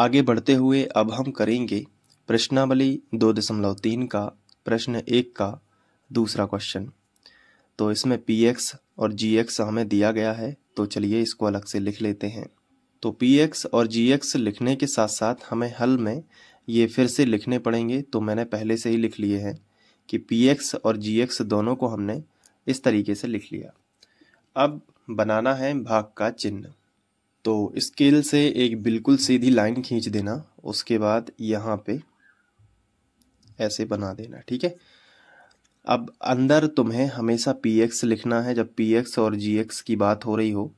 आगे बढ़ते हुए अब हम करेंगे प्रश्नावली दो दशमलव तीन का प्रश्न एक का दूसरा क्वेश्चन तो इसमें पी एक्स और जी एक्स हमें दिया गया है तो चलिए इसको अलग से लिख लेते हैं तो पी एक्स और जी एक्स लिखने के साथ साथ हमें हल में ये फिर से लिखने पड़ेंगे तो मैंने पहले से ही लिख लिए हैं कि पी एक्स और जी एक्स दोनों को हमने इस तरीके से लिख लिया अब बनाना है भाग का चिन्ह तो स्केल से एक बिल्कुल सीधी लाइन खींच देना उसके बाद यहाँ पे ऐसे बना देना ठीक है अब अंदर तुम्हें हमेशा पी एक्स लिखना है जब पी एक्स और जी एक्स की बात हो रही हो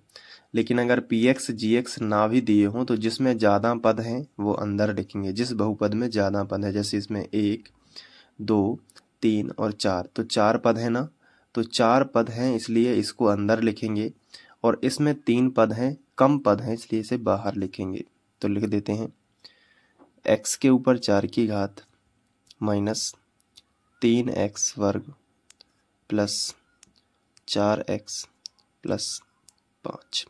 लेकिन अगर पी एक्स जी एक्स ना भी दिए हों तो जिसमें ज़्यादा पद हैं वो अंदर लिखेंगे जिस बहुपद में ज़्यादा पद है जैसे इसमें एक दो तीन और चार तो चार पद है ना तो चार पद हैं इसलिए इसको अंदर लिखेंगे और इसमें तीन पद हैं कम पद हैं इसलिए इसे बाहर लिखेंगे तो लिख देते हैं एक्स के ऊपर चार की घात माइनस तीन एक्स वर्ग प्लस चार एक्स प्लस पाँच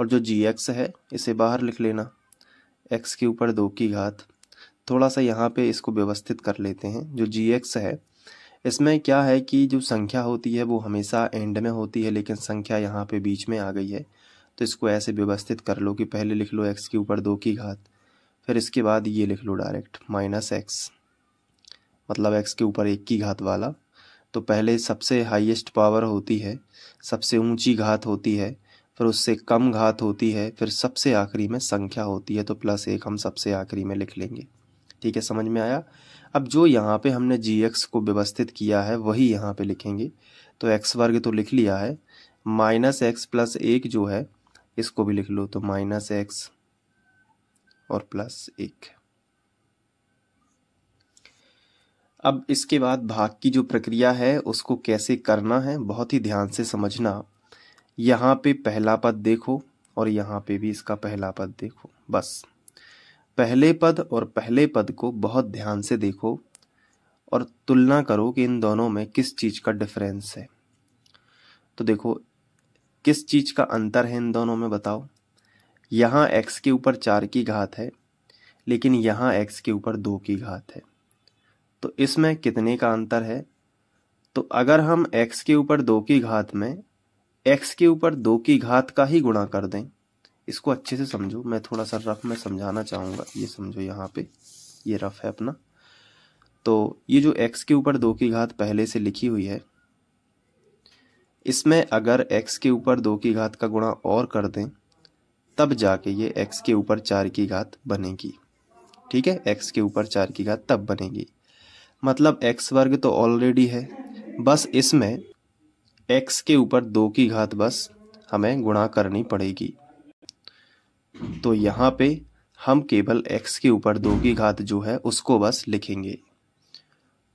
और जो जी एक्स है इसे बाहर लिख लेना एक्स के ऊपर दो की घात थोड़ा सा यहाँ पे इसको व्यवस्थित कर लेते हैं जो जी एक्स है इसमें क्या है कि जो संख्या होती है वो हमेशा एंड में होती है लेकिन संख्या यहाँ पे बीच में आ गई है तो इसको ऐसे व्यवस्थित कर लो कि पहले लिख लो एक्स के ऊपर दो की घात फिर इसके बाद ये लिख लो डायरेक्ट माइनस एक्स मतलब एक्स के ऊपर एक की घात वाला तो पहले सबसे हाइएस्ट पावर होती है सबसे ऊँची घात होती है फिर उससे कम घात होती है फिर सबसे आखिरी में संख्या होती है तो प्लस एक हम सबसे आखिरी में लिख लेंगे ठीक है समझ में आया अब जो यहाँ पे हमने जी एक्स को व्यवस्थित किया है वही यहाँ पे लिखेंगे तो एक्स वर्ग तो लिख लिया है माइनस एक्स प्लस एक जो है इसको भी लिख लो तो माइनस एक्स और प्लस एक अब इसके बाद भाग की जो प्रक्रिया है उसको कैसे करना है बहुत ही ध्यान से समझना यहाँ पे पहला पद देखो और यहाँ पे भी इसका पहला पद देखो बस पहले पद और पहले पद को बहुत ध्यान से देखो और तुलना करो कि इन दोनों में किस चीज़ का डिफरेंस है तो देखो किस चीज़ का अंतर है इन दोनों में बताओ यहाँ x के ऊपर चार की घात है लेकिन यहाँ x के ऊपर दो की घात है तो इसमें कितने का अंतर है तो अगर हम x के ऊपर दो की घात में x के ऊपर दो की घात का ही गुणा कर दें इसको अच्छे से समझो मैं थोड़ा सा रफ में समझाना चाहूँगा ये समझो यहाँ पे ये रफ है अपना तो ये जो एक्स के ऊपर दो की घात पहले से लिखी हुई है इसमें अगर एक्स के ऊपर दो की घात का गुणा और कर दें तब जाके ये एक्स के ऊपर चार की घात बनेगी ठीक है एक्स के ऊपर चार की घात तब बनेगी मतलब एक्स वर्ग तो ऑलरेडी है बस इसमें एक्स के ऊपर दो की घात बस हमें गुणा करनी पड़ेगी तो यहाँ पे हम केवल x के ऊपर दो की घात जो है उसको बस लिखेंगे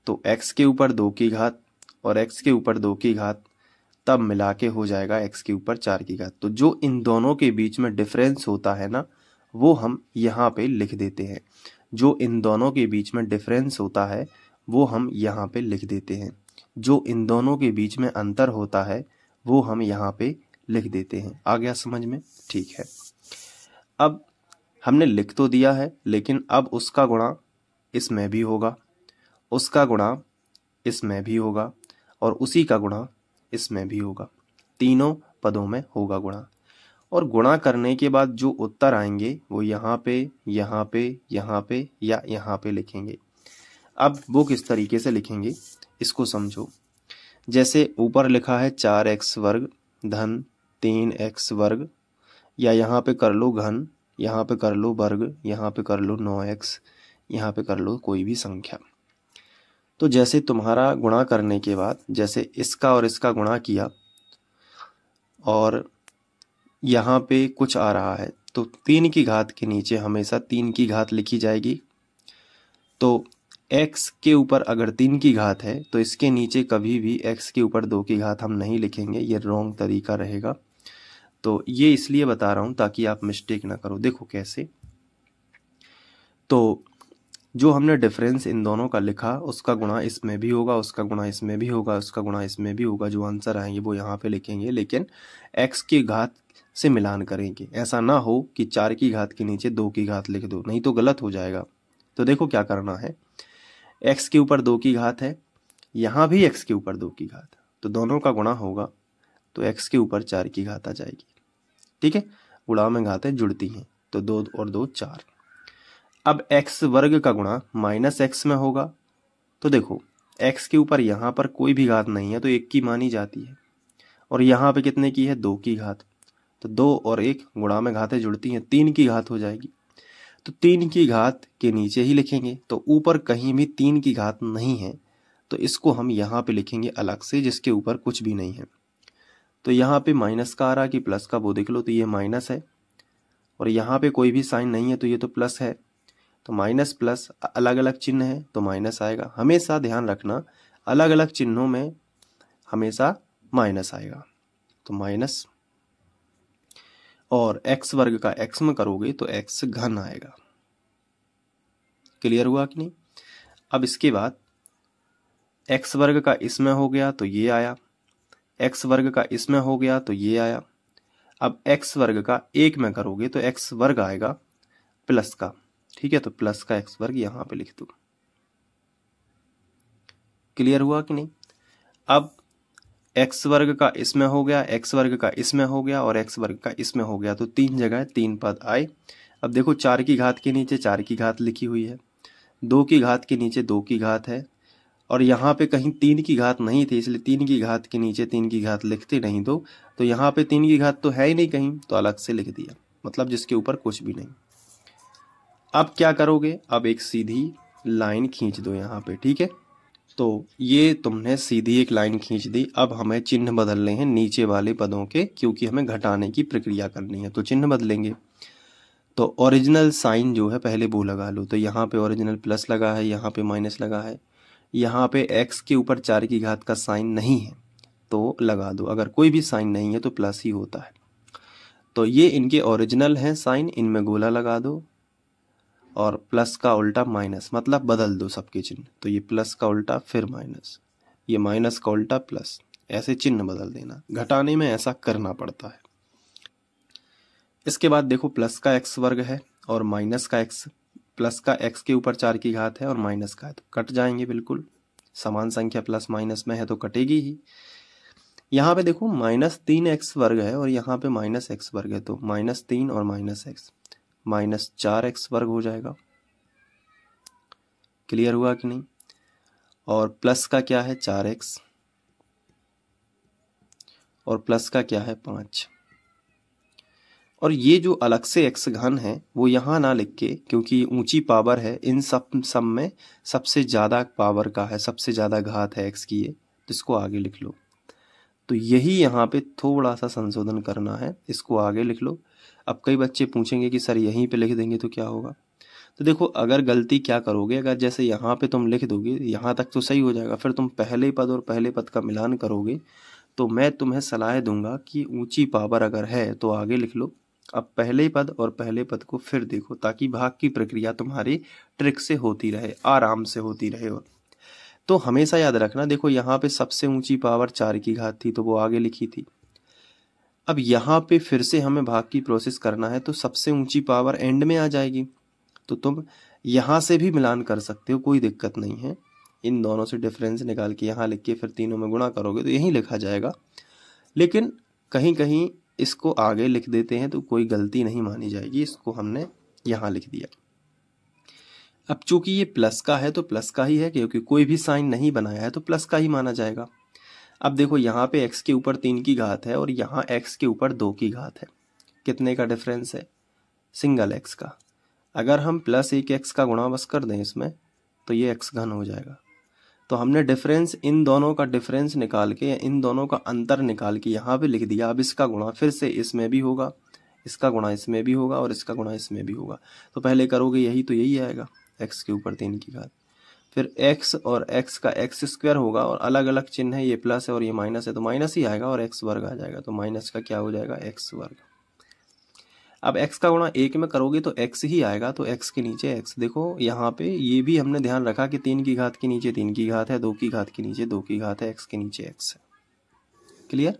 तो x के ऊपर दो की घात और x के ऊपर दो की घात तब मिला के हो जाएगा x के ऊपर चार की घात तो जो इन दोनों के बीच में डिफरेंस होता है ना वो हम यहाँ पे लिख देते हैं जो इन दोनों के बीच में डिफरेंस होता है वो हम यहाँ पे लिख देते हैं जो इन दोनों के बीच में अंतर होता है वो हम यहाँ पे लिख देते हैं आ गया समझ में ठीक है अब हमने लिख तो दिया है लेकिन अब उसका गुणा इसमें भी होगा उसका गुणा इसमें भी होगा और उसी का गुणा इसमें भी होगा तीनों पदों में होगा गुणा और गुणा करने के बाद जो उत्तर आएंगे वो यहाँ पे यहाँ पे यहाँ पे या यहाँ पे लिखेंगे अब वो किस तरीके से लिखेंगे इसको समझो जैसे ऊपर लिखा है चार एक्स वर्ग धन तीन एक्स वर्ग या यहाँ पे कर लो घन यहाँ पे कर लो वर्ग यहाँ पे कर लो नौ एक्स यहाँ पे कर लो कोई भी संख्या तो जैसे तुम्हारा गुणा करने के बाद जैसे इसका और इसका गुणा किया और यहाँ पे कुछ आ रहा है तो तीन की घात के नीचे हमेशा तीन की घात लिखी जाएगी तो x के ऊपर अगर तीन की घात है तो इसके नीचे कभी भी x के ऊपर दो की घात हम नहीं लिखेंगे ये रॉन्ग तरीका रहेगा तो ये इसलिए बता रहा हूँ ताकि आप मिस्टेक ना करो देखो कैसे तो जो हमने डिफरेंस इन दोनों का लिखा उसका गुणा इसमें भी होगा उसका गुणा इसमें भी होगा उसका गुणा इसमें भी होगा जो आंसर आएंगे वो यहाँ पे लिखेंगे लेकिन एक्स की घात से मिलान करेंगे ऐसा ना हो कि चार की घात के नीचे दो की घात लिख दो नहीं तो गलत हो जाएगा तो देखो क्या करना है एक्स के ऊपर दो की घात है यहाँ भी एक्स के ऊपर दो की घात तो दोनों का गुणा होगा तो एक्स के ऊपर चार की घात आ जाएगी ठीक है गुणा में घातें जुड़ती हैं तो दो और दो चार अब एक्स वर्ग का गुणा माइनस एक्स में होगा तो देखो एक्स के ऊपर यहाँ पर कोई भी घात नहीं है तो एक की मानी जाती है और यहाँ पे कितने की है दो की घात तो दो और एक गुणा में घातें जुड़ती हैं तीन की घात हो जाएगी तो तीन की घात के नीचे ही लिखेंगे तो ऊपर कहीं भी तीन की घात नहीं है तो इसको हम यहाँ पे लिखेंगे अलग से जिसके ऊपर कुछ भी नहीं है तो यहाँ पे माइनस का आ रहा कि प्लस का वो देख लो तो ये माइनस है और यहाँ पे कोई भी साइन नहीं है तो ये तो प्लस है तो माइनस प्लस अलग अलग चिन्ह है तो माइनस आएगा हमेशा ध्यान रखना अलग अलग चिन्हों में हमेशा माइनस आएगा तो माइनस और एक्स वर्ग का एक्स में करोगे तो एक्स घन आएगा क्लियर हुआ कि नहीं अब इसके बाद एक्स वर्ग का इसमें हो गया तो ये आया एक्स वर्ग का इसमें हो गया तो ये आया अब एक्स वर्ग का एक में करोगे तो एक्स वर्ग आएगा प्लस का ठीक है तो प्लस का एक्स वर्ग यहां पे लिख दू क्लियर हुआ कि नहीं अब एक्स वर्ग का इसमें हो गया एक्स वर्ग का इसमें हो गया और एक्स वर्ग का इसमें हो गया तो तीन जगह तीन पद आए अब देखो चार की घात के नीचे चार की घात लिखी हुई है दो की घात के नीचे दो की घात है और यहाँ पे कहीं तीन की घात नहीं थी इसलिए तीन की घात के नीचे तीन की घात लिखते नहीं दो तो, तो यहाँ पे तीन की घात तो है ही नहीं कहीं तो अलग से लिख दिया मतलब जिसके ऊपर कुछ भी नहीं अब क्या करोगे अब एक सीधी लाइन खींच दो यहाँ पे ठीक है तो ये तुमने सीधी एक लाइन खींच दी अब हमें चिन्ह बदलने हैं नीचे वाले पदों के क्योंकि हमें घटाने की प्रक्रिया करनी है तो चिन्ह बदलेंगे तो ओरिजिनल साइन जो है पहले वो लगा लो तो यहाँ पे ओरिजिनल प्लस लगा है यहाँ पे माइनस लगा है यहाँ पे x के ऊपर चार की घात का साइन नहीं है तो लगा दो अगर कोई भी साइन नहीं है तो प्लस ही होता है तो ये इनके ओरिजिनल हैं साइन इनमें गोला लगा दो और प्लस का उल्टा माइनस मतलब बदल दो सबके चिन्ह तो ये प्लस का उल्टा फिर माइनस ये माइनस का उल्टा प्लस ऐसे चिन्ह बदल देना घटाने में ऐसा करना पड़ता है इसके बाद देखो प्लस का एक्स वर्ग है और माइनस का एक्स प्लस का एक्स के ऊपर चार की घात है और माइनस का है तो कट जाएंगे बिल्कुल समान संख्या प्लस माइनस में है तो कटेगी ही यहाँ पे देखो माइनस तीन एक्स वर्ग है और यहाँ पे माइनस एक्स वर्ग है तो माइनस तीन और माइनस एक्स माइनस चार एक्स वर्ग हो जाएगा क्लियर हुआ कि नहीं और प्लस का क्या है चार एक्स और प्लस का क्या है पाँच और ये जो अलग से एक्स घन है वो यहाँ ना लिख के क्योंकि ऊंची पावर है इन सब सब में सबसे ज़्यादा पावर का है सबसे ज़्यादा घात है एक्स की ये तो इसको आगे लिख लो तो यही यहाँ पे थोड़ा सा संशोधन करना है इसको आगे लिख लो अब कई बच्चे पूछेंगे कि सर यहीं पे लिख देंगे तो क्या होगा तो देखो अगर गलती क्या करोगे अगर जैसे यहाँ पे तुम लिख दोगे यहाँ तक तो सही हो जाएगा फिर तुम पहले पद और पहले पद का मिलान करोगे तो मैं तुम्हें सलाह दूंगा कि ऊंची पावर अगर है तो आगे लिख लो अब पहले पद और पहले पद को फिर देखो ताकि भाग की प्रक्रिया तुम्हारे ट्रिक से होती रहे आराम से होती रहे और तो हमेशा याद रखना देखो यहाँ पे सबसे ऊंची पावर चार की घात थी तो वो आगे लिखी थी अब यहाँ पे फिर से हमें भाग की प्रोसेस करना है तो सबसे ऊंची पावर एंड में आ जाएगी तो तुम यहाँ से भी मिलान कर सकते हो कोई दिक्कत नहीं है इन दोनों से डिफरेंस निकाल के यहाँ लिख के फिर तीनों में गुणा करोगे तो यहीं लिखा जाएगा लेकिन कहीं कहीं इसको आगे लिख देते हैं तो कोई गलती नहीं मानी जाएगी इसको हमने यहाँ लिख दिया अब चूंकि ये प्लस का है तो प्लस का ही है क्योंकि कोई भी साइन नहीं बनाया है तो प्लस का ही माना जाएगा अब देखो यहाँ पे x के ऊपर तीन की घात है और यहाँ x के ऊपर दो की घात है कितने का डिफरेंस है सिंगल x का अगर हम प्लस एक एक्स का गुणा बस कर दें इसमें तो ये एक्स घन हो जाएगा तो हमने डिफरेंस इन दोनों का डिफरेंस निकाल के इन दोनों का अंतर निकाल के यहाँ पे लिख दिया अब इसका गुणा फिर से इसमें भी होगा इसका गुणा इसमें भी होगा और इसका गुणा इसमें भी होगा तो पहले करोगे यही तो यही आएगा एक्स के ऊपर तीन की घात फिर एक्स और एक्स का एक्स स्क्वायर होगा और अलग अलग चिन्ह है ये प्लस है और ये माइनस है तो माइनस ही आएगा और एक्स वर्ग आ जाएगा तो माइनस का क्या हो जाएगा एक्स वर्ग अब x का गुणा एक में करोगे तो x ही आएगा तो x के नीचे x देखो यहाँ पे ये भी हमने ध्यान रखा कि तीन की घात के नीचे तीन की घात है दो की घात के नीचे दो की घात है x के नीचे x है क्लियर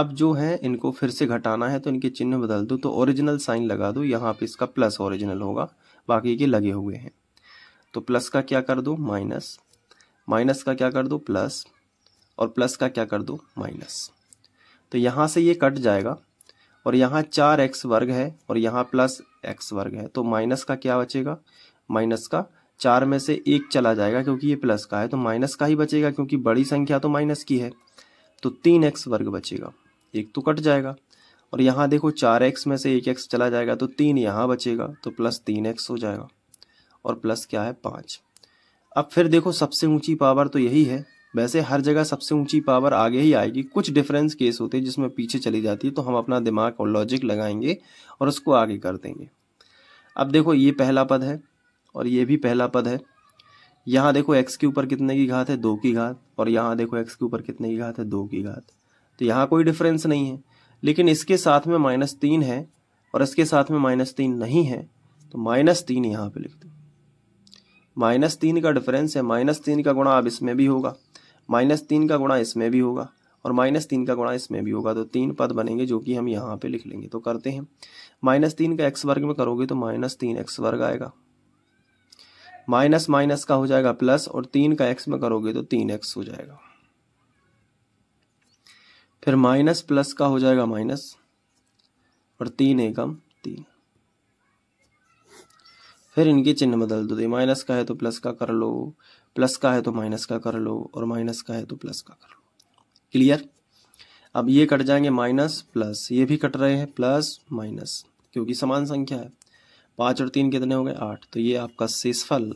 अब जो है इनको फिर से घटाना है तो इनके चिन्ह बदल दो तो ओरिजिनल साइन लगा दो यहाँ पे इसका प्लस ओरिजिनल होगा बाकी के लगे हुए हैं तो प्लस का क्या कर दो माइनस माइनस का क्या कर दो प्लस और प्लस का क्या कर दो माइनस तो यहाँ से ये कट जाएगा और यहाँ चार एक्स वर्ग है और यहाँ प्लस एक्स वर्ग है तो माइनस का क्या बचेगा माइनस का चार में से एक चला जाएगा क्योंकि ये प्लस का है तो माइनस का ही बचेगा क्योंकि बड़ी संख्या तो माइनस की है तो तीन एक्स वर्ग बचेगा एक तो कट जाएगा और यहाँ देखो चार एक्स में से एक एक्स चला जाएगा तो तीन यहाँ बचेगा तो प्लस तीन एक्स हो जाएगा और प्लस क्या है पाँच अब फिर देखो सबसे ऊंची पावर तो यही है वैसे हर जगह सबसे ऊंची पावर आगे ही आएगी कुछ डिफरेंस केस होते हैं जिसमें पीछे चली जाती है तो हम अपना दिमाग और लॉजिक लगाएंगे और उसको आगे कर देंगे अब देखो ये पहला पद है और ये भी पहला पद है यहाँ देखो एक्स के ऊपर कितने की घात है दो की घात और यहाँ देखो एक्स के ऊपर कितने की घात है दो की घात तो यहाँ कोई डिफरेंस नहीं है लेकिन इसके साथ में माइनस तीन है और इसके साथ में माइनस तीन नहीं है तो माइनस तीन यहाँ पे लिख दो माइनस तीन का डिफरेंस है माइनस तीन का गुणा अब इसमें भी होगा माइनस तीन का गुणा इसमें भी होगा और माइनस तीन का गुणा इसमें भी होगा तो तीन पद बनेंगे जो कि हम यहाँ पे लिख लेंगे तो करते हैं माइनस तीन का एक्स वर्ग में करोगे तो माइनस तीन एक्स वर्ग आएगा माइनस माइनस का हो जाएगा प्लस और तीन का एक्स में करोगे तो तीन एक्स हो जाएगा फिर माइनस प्लस का हो जाएगा माइनस और तीन एकम तीन फिर इनके चिन्ह बदल दो तो माइनस का है तो प्लस का कर लो प्लस का है तो माइनस का कर लो और माइनस का है तो प्लस का कर लो क्लियर अब ये कट जाएंगे माइनस प्लस ये भी कट रहे हैं प्लस माइनस क्योंकि समान संख्या है पाँच और तीन कितने हो गए आठ तो ये आपका शेषफल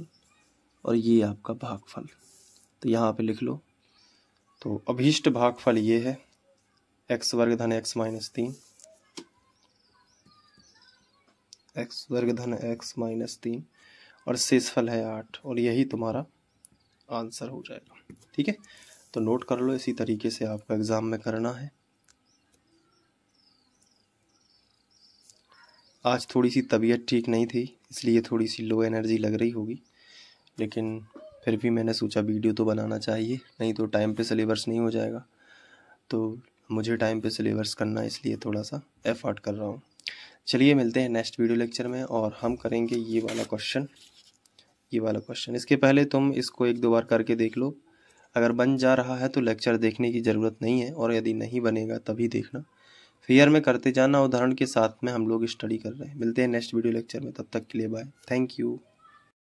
और ये आपका भागफल तो यहाँ पे लिख लो तो अभीष्ट भागफल ये है एक्स वर्ग धन एक्स माइनस तीन एक्स वर्ग धन एक्स माइनस तीन और शेषफल है आठ और यही तुम्हारा आंसर हो जाएगा ठीक है तो नोट कर लो इसी तरीके से आपको एग्ज़ाम में करना है आज थोड़ी सी तबीयत ठीक नहीं थी इसलिए थोड़ी सी लो एनर्जी लग रही होगी लेकिन फिर भी मैंने सोचा वीडियो तो बनाना चाहिए नहीं तो टाइम पे सिलेबस नहीं हो जाएगा तो मुझे टाइम पे सिलेबस करना इसलिए थोड़ा सा एफर्ट कर रहा हूँ चलिए मिलते हैं नेक्स्ट वीडियो लेक्चर में और हम करेंगे ये वाला क्वेश्चन ये वाला क्वेश्चन इसके पहले तुम इसको एक दो बार करके देख लो अगर बन जा रहा है तो लेक्चर देखने की ज़रूरत नहीं है और यदि नहीं बनेगा तभी देखना फेयर में करते जाना उदाहरण के साथ में हम लोग स्टडी कर रहे हैं मिलते हैं नेक्स्ट वीडियो लेक्चर में तब तक के लिए बाय थैंक यू